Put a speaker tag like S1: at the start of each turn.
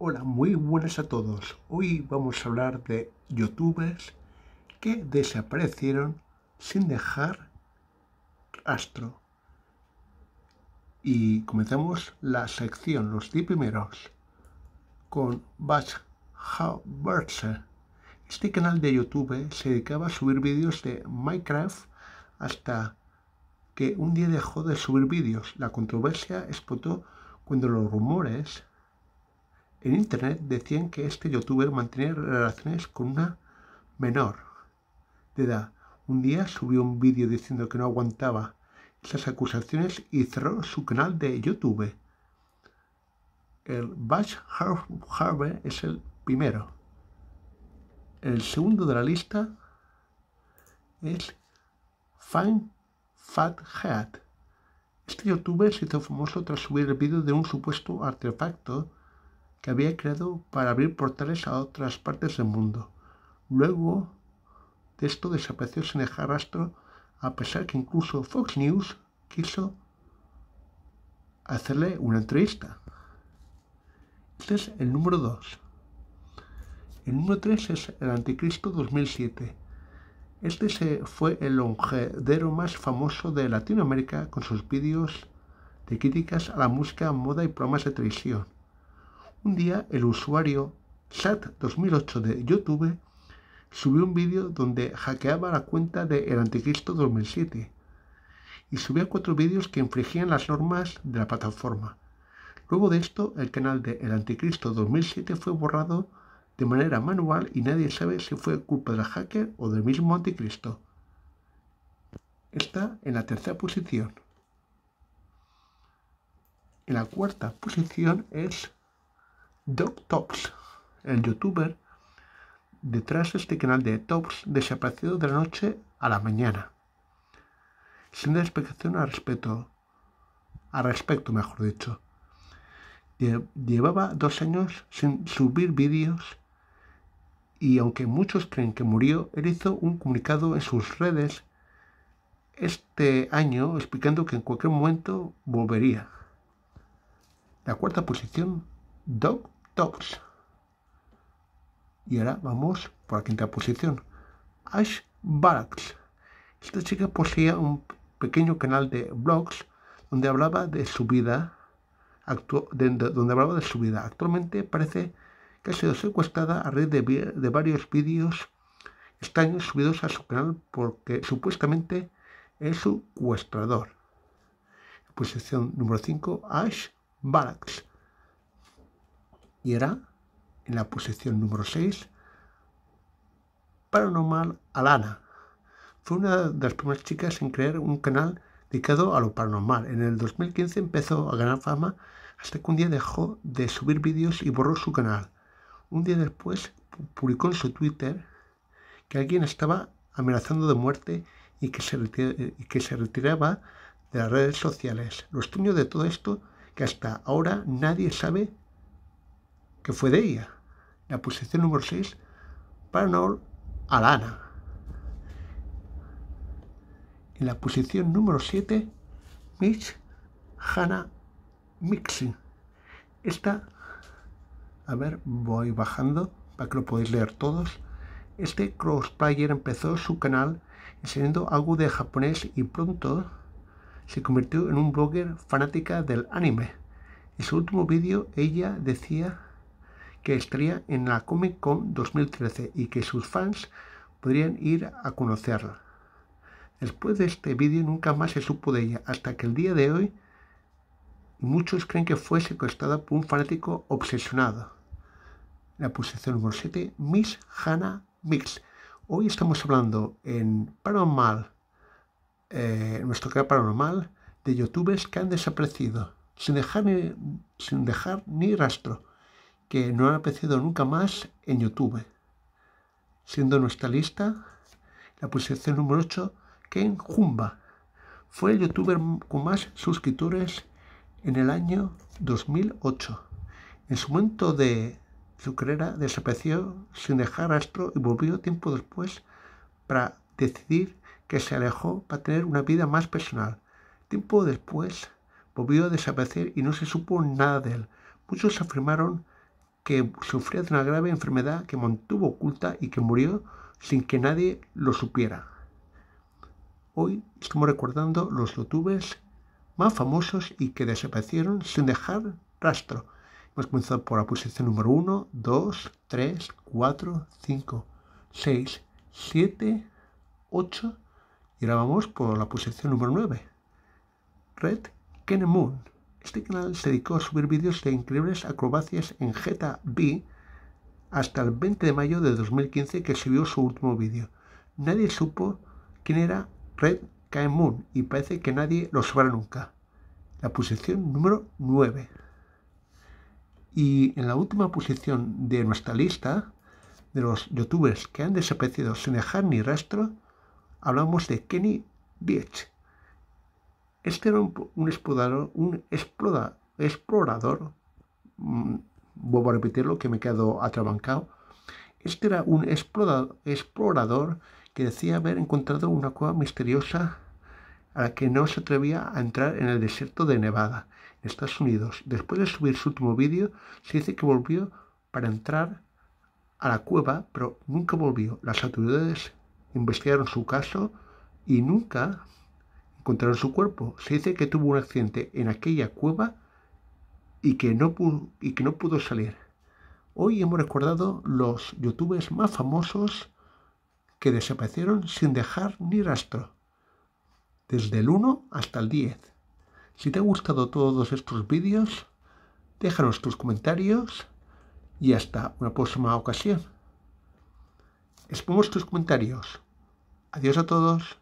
S1: Hola, muy buenas a todos. Hoy vamos a hablar de youtubers que desaparecieron sin dejar astro Y comenzamos la sección, los 10 primeros, con Bach Haberse. Este canal de YouTube se dedicaba a subir vídeos de Minecraft hasta que un día dejó de subir vídeos. La controversia explotó cuando los rumores en internet decían que este youtuber mantenía relaciones con una menor de edad. Un día subió un vídeo diciendo que no aguantaba esas acusaciones y cerró su canal de YouTube. El Batch Harvey es el primero. El segundo de la lista es Fine Fat Head. Este youtuber se hizo famoso tras subir el vídeo de un supuesto artefacto había creado para abrir portales a otras partes del mundo. Luego de esto desapareció sin dejar rastro, a pesar que incluso Fox News quiso hacerle una entrevista. Este es el número 2. El número 3 es el Anticristo 2007. Este se fue el longedero más famoso de Latinoamérica con sus vídeos de críticas a la música, moda y programas de televisión. Un día el usuario Chat2008 de YouTube subió un vídeo donde hackeaba la cuenta de El Anticristo 2007 y subía cuatro vídeos que infringían las normas de la plataforma. Luego de esto, el canal de El Anticristo 2007 fue borrado de manera manual y nadie sabe si fue culpa del hacker o del mismo Anticristo. Está en la tercera posición. En la cuarta posición es Doc Tops, el youtuber detrás de este canal de Tops desaparecido de la noche a la mañana. Sin dar explicación al respecto, al respecto mejor dicho. Llevaba dos años sin subir vídeos y aunque muchos creen que murió, él hizo un comunicado en sus redes este año explicando que en cualquier momento volvería. La cuarta posición, Doc y ahora vamos por la quinta posición. Ash Barracks. Esta chica poseía un pequeño canal de blogs donde hablaba de su vida donde hablaba de su vida. Actualmente parece que ha sido secuestrada a raíz de, varios vídeos extraños subidos a su canal porque supuestamente es secuestrador. Posición número 5, Ash Barracks. Y era, en la posición número 6 Paranormal Alana. Fue una de las primeras chicas en crear un canal dedicado a lo paranormal. En el 2015 empezó a ganar fama hasta que un día dejó de subir vídeos y borró su canal. Un día después publicó en su Twitter que alguien estaba amenazando de muerte y que se, que se retiraba de las redes sociales. Lo extraño de todo esto que hasta ahora nadie sabe que fue de ella, la posición número 6, Parnell Alana. En la posición número 7, Mitch Hannah Mixing. Esta, a ver, voy bajando para que lo podáis leer todos. Este crossplayer empezó su canal enseñando algo de japonés y pronto se convirtió en un blogger fanática del anime. En su último vídeo ella decía que estaría en la Comic Con 2013 y que sus fans podrían ir a conocerla. Después de este vídeo nunca más se supo de ella, hasta que el día de hoy muchos creen que fue secuestrada por un fanático obsesionado. La posición número 7, Miss Hannah Mix. Hoy estamos hablando en Paranormal, eh, nuestro canal Paranormal, de youtubers que han desaparecido, sin dejar ni rastro que no han aparecido nunca más en YouTube, siendo nuestra lista la posición número 8, Ken Jumba. Fue el youtuber con más suscriptores en el año 2008. En su momento de su carrera desapareció sin dejar rastro y volvió tiempo después para decidir que se alejó para tener una vida más personal. Tiempo después volvió a desaparecer y no se supo nada de él. Muchos afirmaron que sufría de una grave enfermedad que mantuvo oculta y que murió sin que nadie lo supiera. Hoy estamos recordando los youtubers más famosos y que desaparecieron sin dejar rastro. Hemos comenzado por la posición número 1, 2, 3, 4, 5, 6, 7, 8 y ahora vamos por la posición número 9. Red Kenemoon. Este canal se dedicó a subir vídeos de increíbles acrobacias en gta B hasta el 20 de mayo de 2015 que subió su último vídeo. Nadie supo quién era Red Moon y parece que nadie lo sabrá nunca. La posición número 9. Y en la última posición de nuestra lista de los youtubers que han desaparecido sin dejar ni rastro, hablamos de Kenny Beach este era un, explorador, un mm, explorador, vuelvo a repetirlo que me quedo atrabancado, este era un explorador que decía haber encontrado una cueva misteriosa a la que no se atrevía a entrar en el desierto de Nevada, en Estados Unidos. Después de subir su último vídeo, se dice que volvió para entrar a la cueva, pero nunca volvió. Las autoridades investigaron su caso y nunca encontraron su cuerpo. Se dice que tuvo un accidente en aquella cueva y que no pudo, salir. Hoy hemos recordado los youtubers más famosos que desaparecieron sin dejar ni rastro, desde el 1 hasta el 10. Si te han gustado todos estos vídeos, déjanos tus comentarios y hasta una próxima ocasión. Esperamos tus comentarios. Adiós a todos.